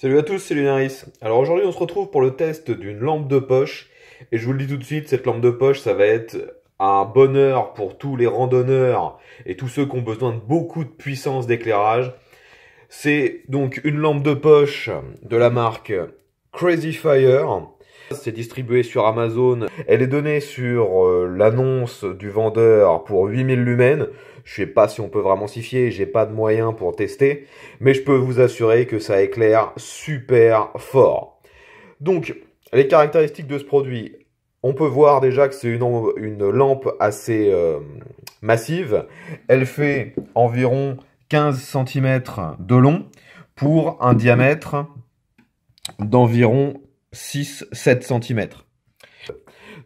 Salut à tous, c'est Lunaris. Alors aujourd'hui, on se retrouve pour le test d'une lampe de poche. Et je vous le dis tout de suite, cette lampe de poche, ça va être un bonheur pour tous les randonneurs et tous ceux qui ont besoin de beaucoup de puissance d'éclairage. C'est donc une lampe de poche de la marque Crazy Fire c'est distribué sur Amazon. Elle est donnée sur euh, l'annonce du vendeur pour 8000 lumens. Je ne sais pas si on peut vraiment s'y fier, j'ai pas de moyens pour tester, mais je peux vous assurer que ça éclaire super fort. Donc, les caractéristiques de ce produit, on peut voir déjà que c'est une, lampe assez euh, massive. Elle fait environ 15 cm de long pour un diamètre d'environ 6-7 cm.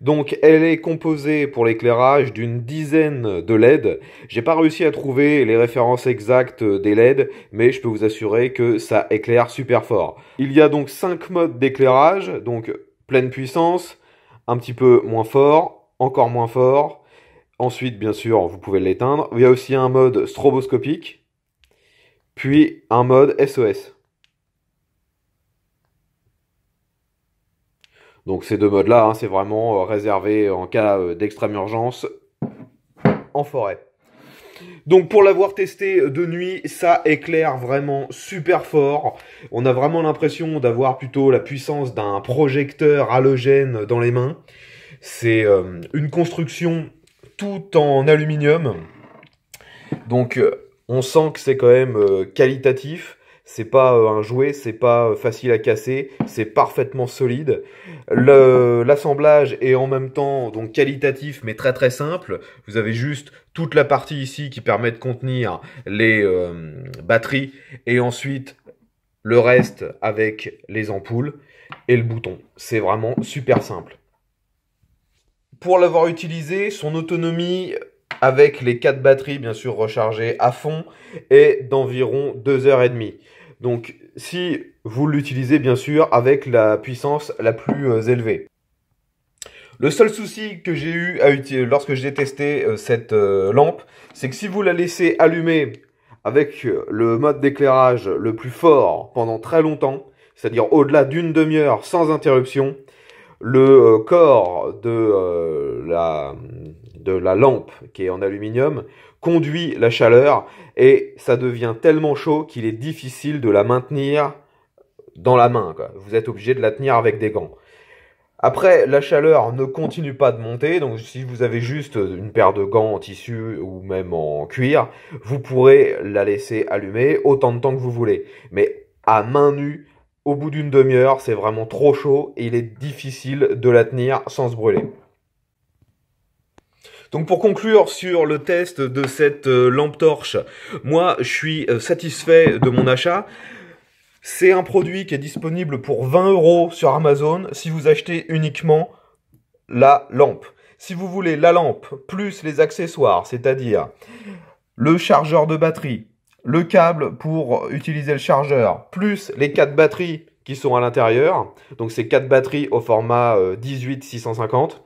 Donc elle est composée pour l'éclairage d'une dizaine de LED. J'ai pas réussi à trouver les références exactes des LED, mais je peux vous assurer que ça éclaire super fort. Il y a donc 5 modes d'éclairage, donc pleine puissance, un petit peu moins fort, encore moins fort. Ensuite, bien sûr, vous pouvez l'éteindre. Il y a aussi un mode stroboscopique, puis un mode SOS. Donc ces deux modes-là, hein, c'est vraiment euh, réservé euh, en cas euh, d'extrême urgence en forêt. Donc pour l'avoir testé de nuit, ça éclaire vraiment super fort. On a vraiment l'impression d'avoir plutôt la puissance d'un projecteur halogène dans les mains. C'est une construction tout en aluminium. Donc on sent que c'est quand même qualitatif. C'est pas euh, un jouet, c'est pas euh, facile à casser, c'est parfaitement solide. L'assemblage est en même temps donc qualitatif mais très très simple. Vous avez juste toute la partie ici qui permet de contenir les euh, batteries et ensuite le reste avec les ampoules et le bouton. C'est vraiment super simple. Pour l'avoir utilisé, son autonomie avec les quatre batteries bien sûr rechargées à fond et d'environ 2h30. Donc si vous l'utilisez bien sûr avec la puissance la plus euh, élevée. Le seul souci que j'ai eu à lorsque j'ai testé euh, cette euh, lampe, c'est que si vous la laissez allumer avec le mode d'éclairage le plus fort pendant très longtemps, c'est-à-dire au-delà d'une demi-heure sans interruption, le corps de la de la lampe qui est en aluminium conduit la chaleur et ça devient tellement chaud qu'il est difficile de la maintenir dans la main. Vous êtes obligé de la tenir avec des gants. Après, la chaleur ne continue pas de monter, donc si vous avez juste une paire de gants en tissu ou même en cuir, vous pourrez la laisser allumer autant de temps que vous voulez. Mais à main nue, au bout d'une demi-heure, c'est vraiment trop chaud et il est difficile de la tenir sans se brûler. Donc pour conclure sur le test de cette euh, lampe torche, moi je suis euh, satisfait de mon achat. C'est un produit qui est disponible pour 20 euros sur Amazon si vous achetez uniquement la lampe. Si vous voulez la lampe plus les accessoires, c'est-à-dire le chargeur de batterie, le câble pour utiliser le chargeur, plus les 4 batteries qui sont à l'intérieur. Donc ces 4 batteries au format 18 euh, 650.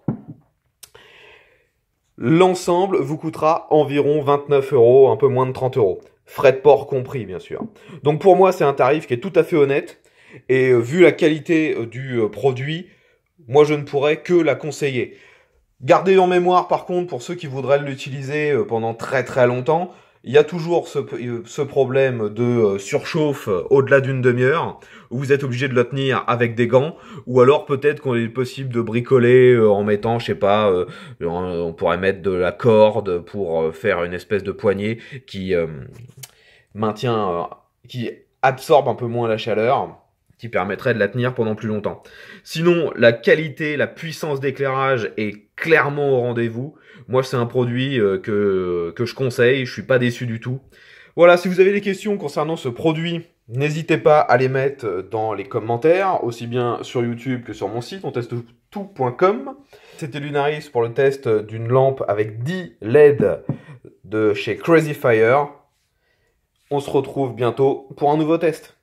L'ensemble vous coûtera environ 29 euros, un peu moins de 30 euros. Frais de port compris, bien sûr. Donc pour moi, c'est un tarif qui est tout à fait honnête. Et euh, vu la qualité euh, du euh, produit, moi je ne pourrais que la conseiller. Gardez en mémoire, par contre, pour ceux qui voudraient l'utiliser pendant très très longtemps, il y a toujours ce, euh, ce problème de euh, surchauffe euh, au-delà d'une demi-heure, où vous êtes obligé de le tenir avec des gants, ou alors peut-être qu'on est possible de bricoler en mettant, je sais pas, on pourrait mettre de la corde pour faire une espèce de poignée qui maintient, qui absorbe un peu moins la chaleur qui permettrait de la tenir pendant plus longtemps. Sinon, la qualité, la puissance d'éclairage est clairement au rendez-vous. Moi, c'est un produit euh, que, que je conseille, je suis pas déçu du tout. Voilà, si vous avez des questions concernant ce produit, N'hésitez pas à les mettre euh, dans les commentaires, aussi bien sur YouTube que sur mon site, on tout.com. C'était Lunaris pour le test d'une lampe avec 10 LED de chez Crazy Fire. On se retrouve bientôt pour un nouveau test.